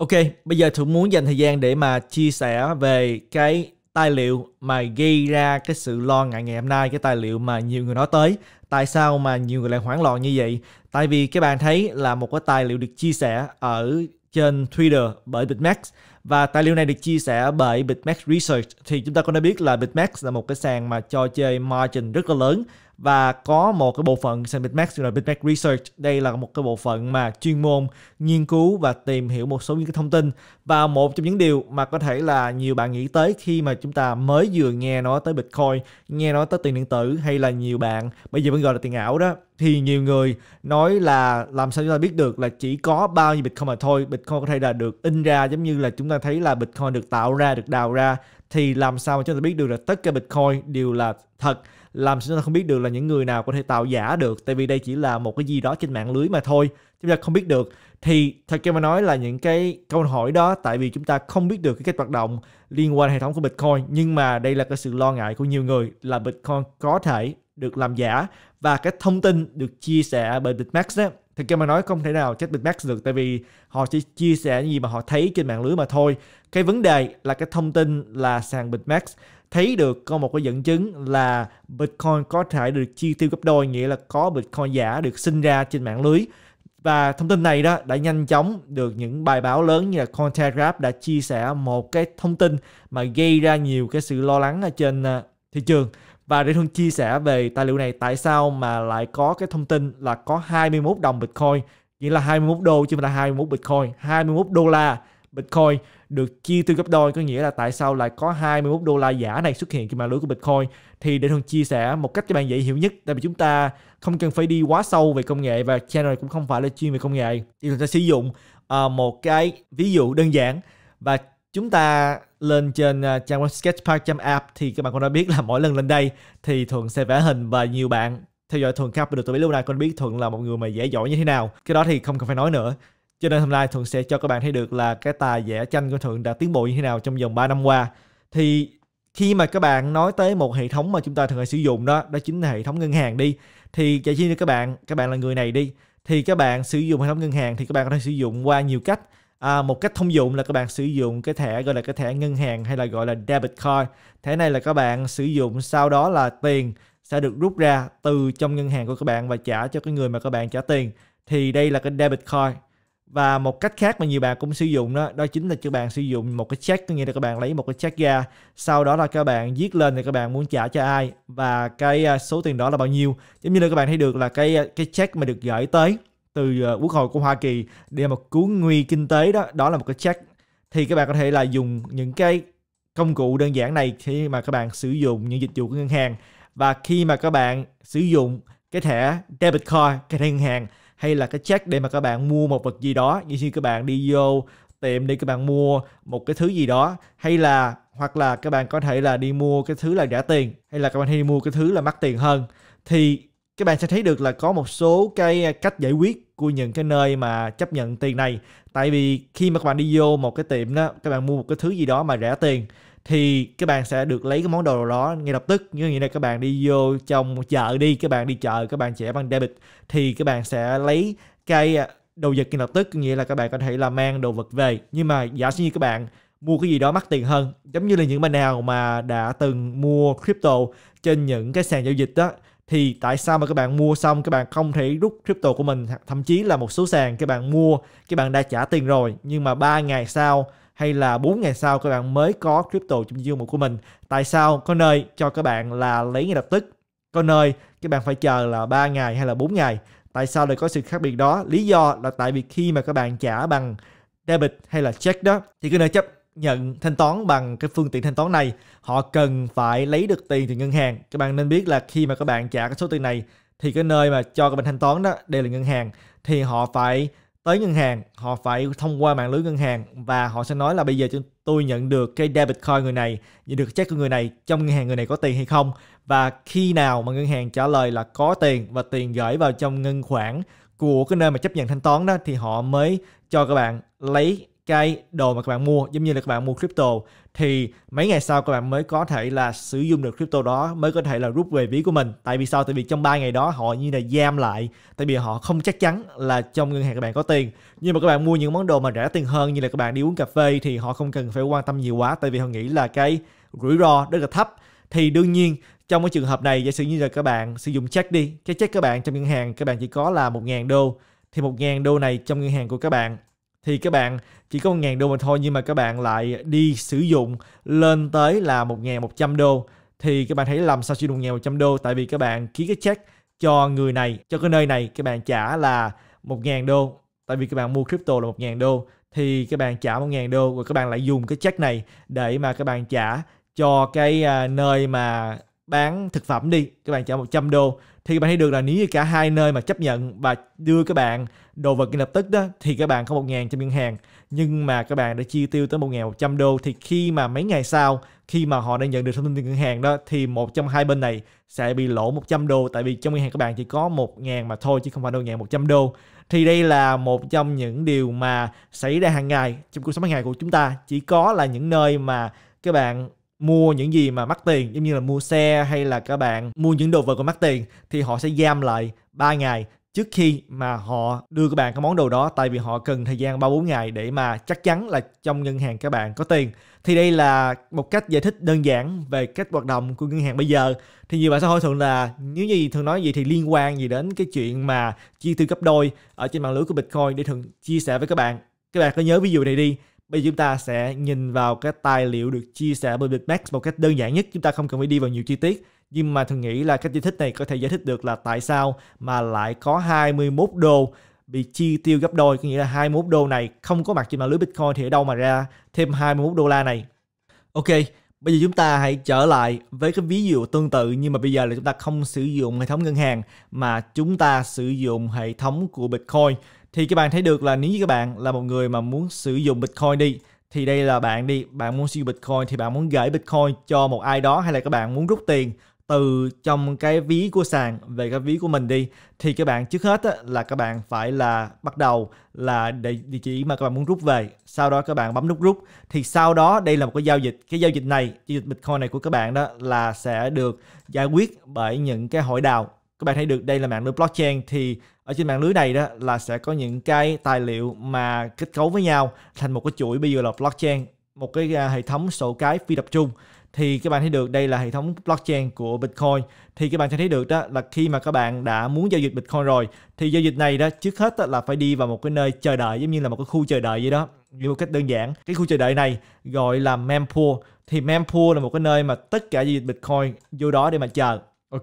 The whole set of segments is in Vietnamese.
Ok, bây giờ Thuận muốn dành thời gian để mà chia sẻ về cái tài liệu mà gây ra cái sự lo ngại ngày hôm nay, cái tài liệu mà nhiều người nói tới. Tại sao mà nhiều người lại hoảng loạn như vậy? Tại vì các bạn thấy là một cái tài liệu được chia sẻ ở trên Twitter bởi Bitmax và tài liệu này được chia sẻ bởi Bitmax Research thì chúng ta cũng đã biết là Bitmax là một cái sàn mà cho chơi margin rất là lớn và có một cái bộ phận sang Bitmax gọi là Bitmax Research đây là một cái bộ phận mà chuyên môn nghiên cứu và tìm hiểu một số những cái thông tin và một trong những điều mà có thể là nhiều bạn nghĩ tới khi mà chúng ta mới vừa nghe nói tới Bitcoin nghe nói tới tiền điện tử hay là nhiều bạn bây giờ vẫn gọi là tiền ảo đó thì nhiều người nói là làm sao chúng ta biết được là chỉ có bao nhiêu Bitcoin mà thôi Bitcoin có thể là được in ra giống như là chúng ta thấy là Bitcoin được tạo ra được đào ra thì làm sao mà chúng ta biết được là tất cả Bitcoin đều là thật làm sao chúng ta không biết được là những người nào có thể tạo giả được tại vì đây chỉ là một cái gì đó trên mạng lưới mà thôi chúng ta không biết được thì thật ra mà nói là những cái câu hỏi đó tại vì chúng ta không biết được cái cách hoạt động liên quan hệ thống của Bitcoin nhưng mà đây là cái sự lo ngại của nhiều người là Bitcoin có thể được làm giả và cái thông tin được chia sẻ bởi Bitmax á thực ra mà nói không thể nào chết Bitmax được tại vì họ chỉ chia sẻ những gì mà họ thấy trên mạng lưới mà thôi cái vấn đề là cái thông tin là sàn Bitmax thấy được có một cái dẫn chứng là Bitcoin có thể được chi tiêu gấp đôi nghĩa là có Bitcoin giả được sinh ra trên mạng lưới và thông tin này đó đã nhanh chóng được những bài báo lớn như là Cointelegraph đã chia sẻ một cái thông tin mà gây ra nhiều cái sự lo lắng ở trên à, thị trường và để Hương chia sẻ về tài liệu này tại sao mà lại có cái thông tin là có 21 đồng Bitcoin nghĩa là 21 đô chứ không phải là 21 Bitcoin 21 đô la Bitcoin được chia tư gấp đôi có nghĩa là tại sao lại có 21 đô la giả này xuất hiện trên mạng lưới của Bitcoin thì để thường chia sẻ một cách cho bạn dễ hiểu nhất tại vì chúng ta không cần phải đi quá sâu về công nghệ và channel cũng không phải là chuyên về công nghệ thì chúng ta sử dụng uh, một cái ví dụ đơn giản và chúng ta lên trên uh, trang web sketchpark.app thì các bạn cũng đã biết là mỗi lần lên đây thì thường sẽ vẽ hình và nhiều bạn theo dõi thuận khắp được tôi biết lúc này con biết thuận là một người mà dễ dỗi như thế nào cái đó thì không cần phải nói nữa cho nên hôm nay Thuận sẽ cho các bạn thấy được là cái tài vẽ tranh của Thuận đã tiến bộ như thế nào trong vòng 3 năm qua. Thì khi mà các bạn nói tới một hệ thống mà chúng ta thường hay sử dụng đó, đó chính là hệ thống ngân hàng đi. Thì giải trí cho các bạn, các bạn là người này đi. Thì các bạn sử dụng hệ thống ngân hàng thì các bạn có thể sử dụng qua nhiều cách. À, một cách thông dụng là các bạn sử dụng cái thẻ gọi là cái thẻ ngân hàng hay là gọi là debit card. Thẻ này là các bạn sử dụng sau đó là tiền sẽ được rút ra từ trong ngân hàng của các bạn và trả cho cái người mà các bạn trả tiền. Thì đây là cái debit card và một cách khác mà nhiều bạn cũng sử dụng đó đó chính là các bạn sử dụng một cái check có nghĩa là các bạn lấy một cái check ra sau đó là các bạn viết lên thì các bạn muốn trả cho ai và cái à, số tiền đó là bao nhiêu giống như là các bạn thấy được là cái à, cái check mà được gửi tới từ à, quốc hội của Hoa Kỳ để mà cứu nguy kinh tế đó đó là một cái check thì các bạn có thể là dùng những cái công cụ đơn giản này khi mà các bạn sử dụng những dịch vụ của ngân hàng và khi mà các bạn sử dụng cái thẻ debit card cái thẻ ngân hàng hay là cái check để mà các bạn mua một vật gì đó như khi các bạn đi vô tiệm để các bạn mua một cái thứ gì đó hay là hoặc là các bạn có thể là đi mua cái thứ là trả tiền hay là các bạn hay đi mua cái thứ là mắc tiền hơn thì các bạn sẽ thấy được là có một số cái à, cách giải quyết của những cái nơi mà chấp nhận tiền này tại vì khi mà các bạn đi vô một cái tiệm đó các bạn mua một cái thứ gì đó mà rẻ tiền thì các bạn sẽ được lấy cái món đồ đó ngay lập tức như nghĩa là các bạn đi vô trong chợ đi các bạn đi chợ các bạn trẻ bằng debit thì các bạn sẽ lấy cái đồ vật ngay lập tức nghĩa là các bạn có thể là mang đồ vật về nhưng mà giả sử như các bạn mua cái gì đó mắc tiền hơn giống như là những bạn nào mà đã từng mua crypto trên những cái sàn giao dịch đó thì tại sao mà các bạn mua xong các bạn không thể rút crypto của mình thậm chí là một số sàn các bạn mua các bạn đã trả tiền rồi nhưng mà 3 ngày sau hay là 4 ngày sau các bạn mới có crypto trong chương mục của mình. Tại sao có nơi cho các bạn là lấy ngay lập tức, có nơi các bạn phải chờ là 3 ngày hay là 4 ngày. Tại sao lại có sự khác biệt đó? Lý do là tại vì khi mà các bạn trả bằng debit hay là check đó thì cái nơi chấp nhận thanh toán bằng cái phương tiện thanh toán này họ cần phải lấy được tiền từ ngân hàng các bạn nên biết là khi mà các bạn trả cái số tiền này thì cái nơi mà cho các bạn thanh toán đó đây là ngân hàng thì họ phải tới ngân hàng họ phải thông qua mạng lưới ngân hàng và họ sẽ nói là bây giờ tôi nhận được cái debit card người này nhận được check của người này trong ngân hàng người này có tiền hay không và khi nào mà ngân hàng trả lời là có tiền và tiền gửi vào trong ngân khoản của cái nơi mà chấp nhận thanh toán đó thì họ mới cho các bạn lấy cái đồ mà các bạn mua giống như là các bạn mua crypto thì mấy ngày sau các bạn mới có thể là sử dụng được crypto đó mới có thể là rút về ví của mình tại vì sao tại vì trong 3 ngày đó họ như là giam lại tại vì họ không chắc chắn là trong ngân hàng các bạn có tiền nhưng mà các bạn mua những món đồ mà rẻ tiền hơn như là các bạn đi uống cà phê thì họ không cần phải quan tâm nhiều quá tại vì họ nghĩ là cái rủi ro rất là thấp thì đương nhiên trong cái trường hợp này giả sử như là các bạn sử dụng check đi cái check các bạn trong ngân hàng các bạn chỉ có là 1.000 đô thì 1.000 đô này trong ngân hàng của các bạn thì các bạn chỉ có 1.000 đô mà thôi nhưng mà các bạn lại đi sử dụng lên tới là 1.100 đô thì các bạn thấy làm sao sử dụng 1.100 đô tại vì các bạn ký cái check cho người này cho cái nơi này các bạn trả là 1.000 đô tại vì các bạn mua crypto là 1.000 đô thì các bạn trả 1.000 đô và các bạn lại dùng cái check này để mà các bạn trả cho cái à, nơi mà bán thực phẩm đi các bạn trả 100 đô thì các bạn thấy được là nếu như cả hai nơi mà chấp nhận và đưa các bạn đồ vật ngay lập tức đó thì các bạn có 1.000 trong ngân hàng nhưng mà các bạn đã chi tiêu tới 1.100 đô thì khi mà mấy ngày sau khi mà họ đã nhận được thông tin từ ngân hàng đó thì một trong hai bên này sẽ bị lỗ 100 đô tại vì trong ngân hàng các bạn chỉ có 1.000 mà thôi chứ không phải đâu 1.100 đô thì đây là một trong những điều mà xảy ra hàng ngày trong cuộc sống hàng ngày của chúng ta chỉ có là những nơi mà các bạn mua những gì mà mắc tiền giống như là mua xe hay là các bạn mua những đồ vật còn mắc tiền thì họ sẽ giam lại 3 ngày trước khi mà họ đưa các bạn cái món đồ đó tại vì họ cần thời gian 3-4 ngày để mà chắc chắn là trong ngân hàng các bạn có tiền thì đây là một cách giải thích đơn giản về cách hoạt động của ngân hàng bây giờ thì nhiều bạn sẽ hỏi thường là nếu như thường nói gì thì liên quan gì đến cái chuyện mà chi tiêu gấp đôi ở trên mạng lưới của bitcoin để thường chia sẻ với các bạn các bạn có nhớ ví dụ này đi Bây giờ chúng ta sẽ nhìn vào cái tài liệu được chia sẻ bởi Bitmax một cách đơn giản nhất. Chúng ta không cần phải đi vào nhiều chi tiết. Nhưng mà thường nghĩ là cách giải thích này có thể giải thích được là tại sao mà lại có 21 đô bị chi tiêu gấp đôi. Có nghĩa là 21 đô này không có mặt trên mạng lưới Bitcoin thì ở đâu mà ra thêm 21 đô la này. Ok, Bây giờ chúng ta hãy trở lại với cái ví dụ tương tự nhưng mà bây giờ là chúng ta không sử dụng hệ thống ngân hàng mà chúng ta sử dụng hệ thống của Bitcoin thì các bạn thấy được là nếu như các bạn là một người mà muốn sử dụng Bitcoin đi thì đây là bạn đi, bạn muốn sử dụng Bitcoin thì bạn muốn gửi Bitcoin cho một ai đó hay là các bạn muốn rút tiền từ trong cái ví của sàn về cái ví của mình đi thì các bạn trước hết á, là các bạn phải là bắt đầu là địa, địa chỉ mà các bạn muốn rút về sau đó các bạn bấm nút rút thì sau đó đây là một cái giao dịch cái giao dịch này giao dịch bitcoin này của các bạn đó là sẽ được giải quyết bởi những cái hội đào các bạn thấy được đây là mạng lưới blockchain thì ở trên mạng lưới này đó là sẽ có những cái tài liệu mà kết cấu với nhau thành một cái chuỗi bây giờ là blockchain một cái à, hệ thống sổ cái phi tập trung thì các bạn thấy được đây là hệ thống blockchain của Bitcoin thì các bạn sẽ thấy được đó là khi mà các bạn đã muốn giao dịch Bitcoin rồi thì giao dịch này đó trước hết là phải đi vào một cái nơi chờ đợi giống như là một cái khu chờ đợi vậy đó như một cách đơn giản cái khu chờ đợi này gọi là mempool thì mempool là một cái nơi mà tất cả giao dịch Bitcoin vô đó để mà chờ ok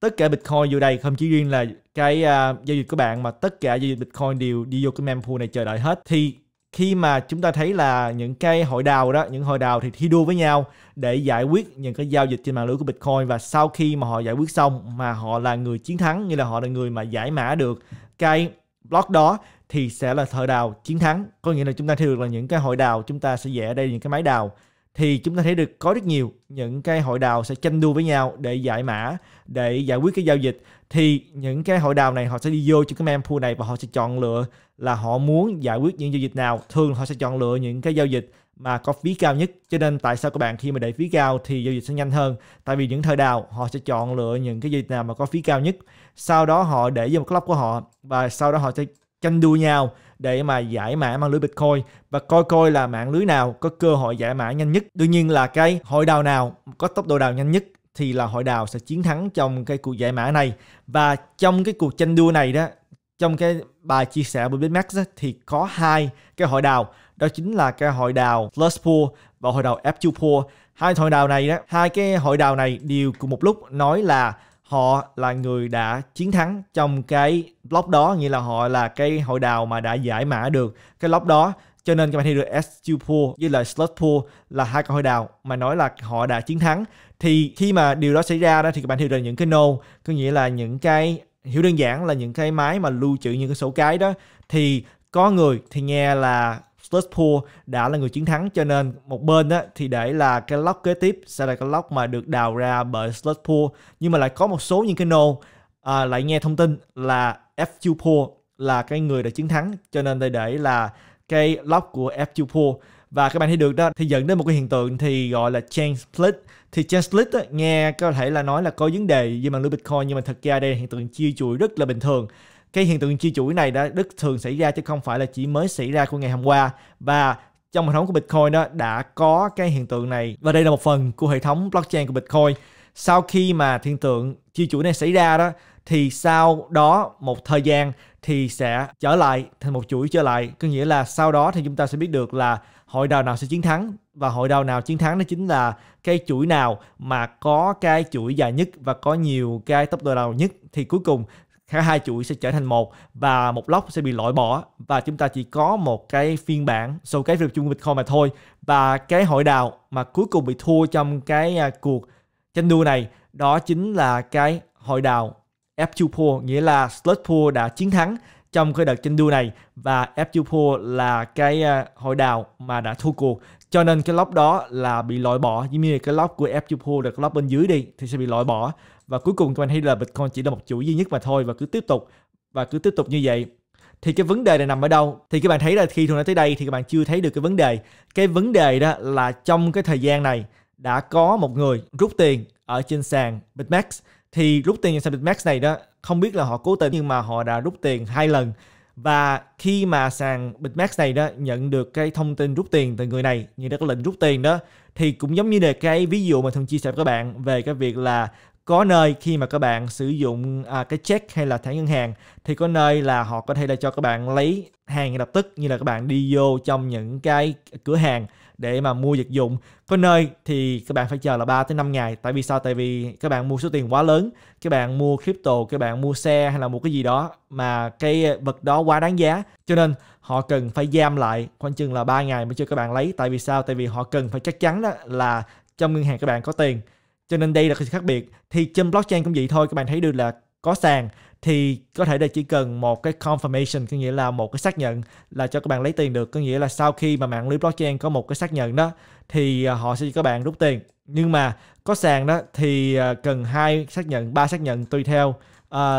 tất cả Bitcoin vô đây không chỉ riêng là cái uh, giao dịch của bạn mà tất cả giao dịch Bitcoin đều đi vô cái mempool này chờ đợi hết thì khi mà chúng ta thấy là những cái hội đào đó những hội đào thì thi đua với nhau để giải quyết những cái giao dịch trên mạng lưới của bitcoin và sau khi mà họ giải quyết xong mà họ là người chiến thắng như là họ là người mà giải mã được cái block đó thì sẽ là thợ đào chiến thắng có nghĩa là chúng ta thấy được là những cái hội đào chúng ta sẽ vẽ đây những cái máy đào thì chúng ta thấy được có rất nhiều những cái hội đào sẽ tranh đua với nhau để giải mã để giải quyết cái giao dịch thì những cái hội đào này họ sẽ đi vô cho cái mem pool này và họ sẽ chọn lựa là họ muốn giải quyết những giao dịch nào thường họ sẽ chọn lựa những cái giao dịch mà có phí cao nhất cho nên tại sao các bạn khi mà để phí cao thì giao dịch sẽ nhanh hơn tại vì những thời đào họ sẽ chọn lựa những cái giao dịch nào mà có phí cao nhất sau đó họ để vô một cái của họ và sau đó họ sẽ tranh đua nhau để mà giải mã mạng lưới Bitcoin và coi coi là mạng lưới nào có cơ hội giải mã nhanh nhất. Đương nhiên là cái hội đào nào có tốc độ đào nhanh nhất thì là hội đào sẽ chiến thắng trong cái cuộc giải mã này và trong cái cuộc tranh đua này đó trong cái bài chia sẻ của Bitmax á, thì có hai cái hội đào đó chính là cái hội đào Plus Pool và hội đào F2 Pool hai hội đào này đó hai cái hội đào này đều cùng một lúc nói là họ là người đã chiến thắng trong cái block đó nghĩa là họ là cái hội đào mà đã giải mã được cái block đó cho nên các bạn thấy được SQ pool với là slot pool là hai con hội đào mà nói là họ đã chiến thắng thì khi mà điều đó xảy ra đó thì các bạn thấy được những cái nô có nghĩa là những cái hiểu đơn giản là những cái máy mà lưu trữ những cái số cái đó thì có người thì nghe là Sluspool đã là người chiến thắng cho nên một bên á, thì để là cái lock kế tiếp sẽ là cái lock mà được đào ra bởi Sluspool nhưng mà lại có một số những cái nô à, lại nghe thông tin là FQ là cái người đã chiến thắng cho nên đây để là cái lock của FQ và các bạn thấy được đó thì dẫn đến một cái hiện tượng thì gọi là chain split thì chain split á, nghe có thể là nói là có vấn đề với mạng lưới bitcoin nhưng mà thật ra đây là hiện tượng chia chuỗi rất là bình thường cái hiện tượng chia chuỗi này đã rất thường xảy ra chứ không phải là chỉ mới xảy ra của ngày hôm qua và trong hệ thống của Bitcoin đó đã có cái hiện tượng này và đây là một phần của hệ thống blockchain của Bitcoin sau khi mà hiện tượng chia chuỗi này xảy ra đó thì sau đó một thời gian thì sẽ trở lại thành một chuỗi trở lại có nghĩa là sau đó thì chúng ta sẽ biết được là hội đầu nào sẽ chiến thắng và hội đầu nào chiến thắng đó chính là cái chuỗi nào mà có cái chuỗi dài nhất và có nhiều cái tốc độ đầu nhất thì cuối cùng hai chuỗi sẽ trở thành một và một block sẽ bị loại bỏ và chúng ta chỉ có một cái phiên bản so cái việc review Bitcoin mà thôi và cái hội đào mà cuối cùng bị thua trong cái à, cuộc tranh đua này đó chính là cái hội đào F2 pool nghĩa là slot pool đã chiến thắng trong cái đợt tranh đua này và Epjupo là cái ờ, hội đào mà đã thua cuộc cho nên cái lóc đó là bị loại bỏ giống như cái lóc của Epjupo là cái lóc bên dưới đi thì sẽ bị loại bỏ và cuối cùng các bạn thấy là Bitcoin chỉ là một chuỗi duy nhất mà thôi và cứ tiếp tục và cứ tiếp tục như vậy thì cái vấn đề này nằm ở đâu thì các bạn thấy là khi tôi nói tới đây thì các bạn chưa thấy được cái vấn đề cái vấn đề đó là trong cái thời gian này đã có một người rút tiền ở trên sàn Bitmax thì rút tiền trên sàn Bitmax này đó không biết là họ cố tình nhưng mà họ đã rút tiền hai lần và khi mà sàn Bitmax này đó nhận được cái thông tin rút tiền từ người này như đã có lệnh rút tiền đó thì cũng giống như là cái ví dụ mà thường chia sẻ với các bạn về cái việc là có nơi khi mà các bạn sử dụng à, cái check hay là thẻ ngân hàng thì có nơi là họ có thể là cho các bạn lấy hàng ngay lập tức như là các bạn đi vô trong những cái cửa hàng để mà mua vật dụng có nơi thì các bạn phải chờ là 3 tới 5 ngày tại vì sao tại vì các bạn mua số tiền quá lớn các bạn mua crypto các bạn mua xe hay là một cái gì đó mà cái vật đó quá đáng giá cho nên họ cần phải giam lại khoảng chừng là 3 ngày mới cho các bạn lấy tại vì sao tại vì họ cần phải chắc chắn đó là trong ngân hàng các bạn có tiền cho nên đây là sự khác biệt thì trên blockchain cũng vậy thôi các bạn thấy được là có sàn thì có thể là chỉ cần một cái confirmation có nghĩa là một cái xác nhận là cho các bạn lấy tiền được có nghĩa là sau khi mà mạng lưới blockchain có một cái xác nhận đó thì à, họ sẽ cho các bạn rút tiền nhưng mà có sàn đó thì à, cần hai xác nhận ba xác nhận tùy theo uh,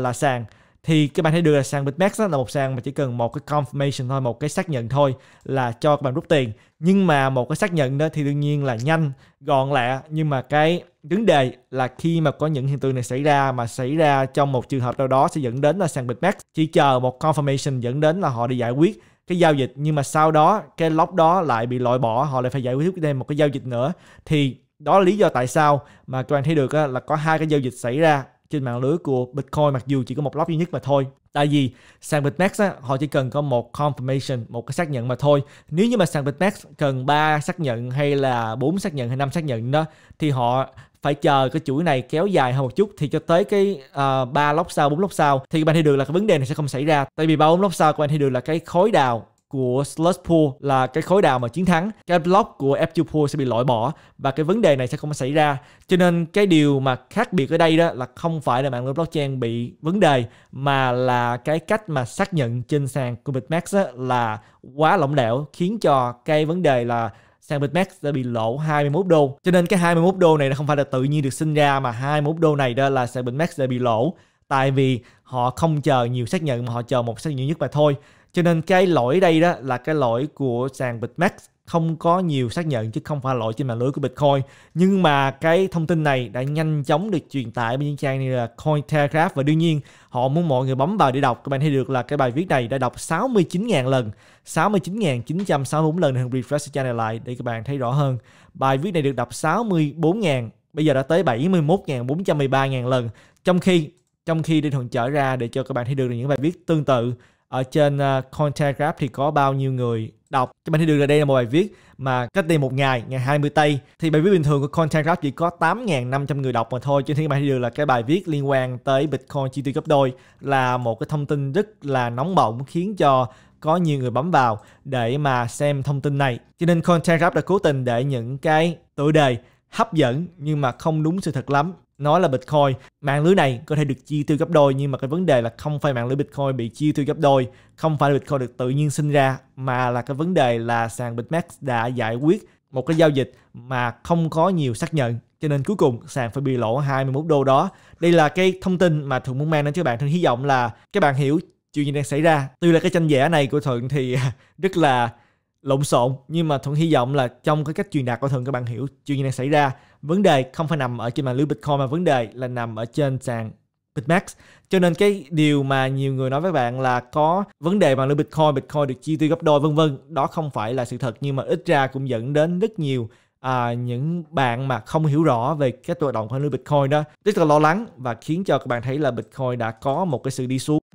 là sàn thì các bạn hãy đưa ra sàn Bitmax đó là một sàn mà chỉ cần một cái confirmation thôi một cái xác nhận thôi là cho các bạn rút tiền nhưng mà một cái xác nhận đó thì đương nhiên là nhanh gọn lẹ nhưng mà cái vấn đề là khi mà có những hiện tượng này xảy ra mà xảy ra trong một trường hợp nào đó sẽ dẫn đến là sàn Bitmax chỉ chờ một confirmation dẫn đến là họ đi giải quyết cái giao dịch nhưng mà sau đó cái lock đó lại bị loại bỏ họ lại phải giải quyết thêm một cái giao dịch nữa thì đó là lý do tại sao mà các bạn thấy được là có hai cái giao dịch xảy ra trên mạng lưới của Bitcoin mặc dù chỉ có một lóc duy nhất mà thôi. Tại vì sàn Bitmax á, họ chỉ cần có một confirmation, một cái xác nhận mà thôi. Nếu như mà sàn Bitmax cần 3 xác nhận hay là 4 xác nhận hay 5 xác nhận đó thì họ phải chờ cái chuỗi này kéo dài hơn một chút thì cho tới cái uh, 3 lóc sau, 4 lóc sau thì bạn thấy được là cái vấn đề này sẽ không xảy ra. Tại vì 3 4 lóc sau của bạn thấy được là cái khối đào của Slush Pool là cái khối đào mà chiến thắng cái block của f Pool sẽ bị loại bỏ và cái vấn đề này sẽ không xảy ra cho nên cái điều mà khác biệt ở đây đó là không phải là mạng lưới blockchain bị vấn đề mà là cái cách mà xác nhận trên sàn của Bitmax là quá lỏng lẻo khiến cho cái vấn đề là sàn Bitmax đã bị lỗ 21 đô cho nên cái 21 đô này không phải là tự nhiên được sinh ra mà 21 đô này đó là sàn Bitmax đã bị lỗ tại vì họ không chờ nhiều xác nhận mà họ chờ một xác nhận nhất mà thôi cho nên cái lỗi đây đó là cái lỗi của sàn bitmax không có nhiều xác nhận chứ không phải lỗi trên mạng lưới của Bitcoin. Nhưng mà cái thông tin này đã nhanh chóng được truyền tải bên những trang như là Cointelegraph và đương nhiên họ muốn mọi người bấm vào để đọc. Các bạn thấy được là cái bài viết này đã đọc 69.000 lần, 69.964 lần hơn refresh channel lại để các bạn thấy rõ hơn. Bài viết này được đọc 64.000 bây giờ đã tới 71.413.000 lần trong khi trong khi Đinh Thuận trở ra để cho các bạn thấy được những bài viết tương tự ở trên uh, à, Content Graph thì có bao nhiêu người đọc các bạn thấy được là đây là một bài viết mà cách đây một ngày ngày 20 tây thì bài viết bình thường của Content Graph chỉ có 8.500 người đọc mà thôi cho nên các bạn thấy được là cái bài viết liên quan tới Bitcoin chi tiêu gấp đôi là một cái thông tin rất là nóng bỏng khiến cho có nhiều người bấm vào để mà xem thông tin này cho nên Content Graph đã cố tình để những cái tựa đề hấp dẫn nhưng mà không đúng sự thật lắm nó là Bitcoin. Mạng lưới này có thể được chia tiêu gấp đôi nhưng mà cái vấn đề là không phải mạng lưới Bitcoin bị chia tiêu gấp đôi, không phải là Bitcoin được tự nhiên sinh ra mà là cái vấn đề là sàn Bitmax đã giải quyết một cái giao dịch mà không có nhiều xác nhận cho nên cuối cùng sàn phải bị lỗ 21 đô đó. Đây là cái thông tin mà Thuận muốn mang đến cho các bạn thân hy vọng là các bạn hiểu chuyện gì đang xảy ra. Tuy là cái tranh vẽ này của Thuận thì rất là lộn xộn nhưng mà Thuận hy vọng là trong cái cách truyền đạt của Thuận các bạn hiểu chuyện gì đang xảy ra vấn đề không phải nằm ở trên mạng lưới Bitcoin mà vấn đề là nằm ở trên sàn Bitmax. Cho nên cái điều mà nhiều người nói với bạn là có vấn đề bằng lưới Bitcoin, Bitcoin được chi tiêu gấp đôi vân vân, đó không phải là sự thật nhưng mà ít ra cũng dẫn đến rất nhiều à, những bạn mà không hiểu rõ về cái hoạt động của lưới Bitcoin đó rất là lo lắng và khiến cho các bạn thấy là Bitcoin đã có một cái sự đi xuống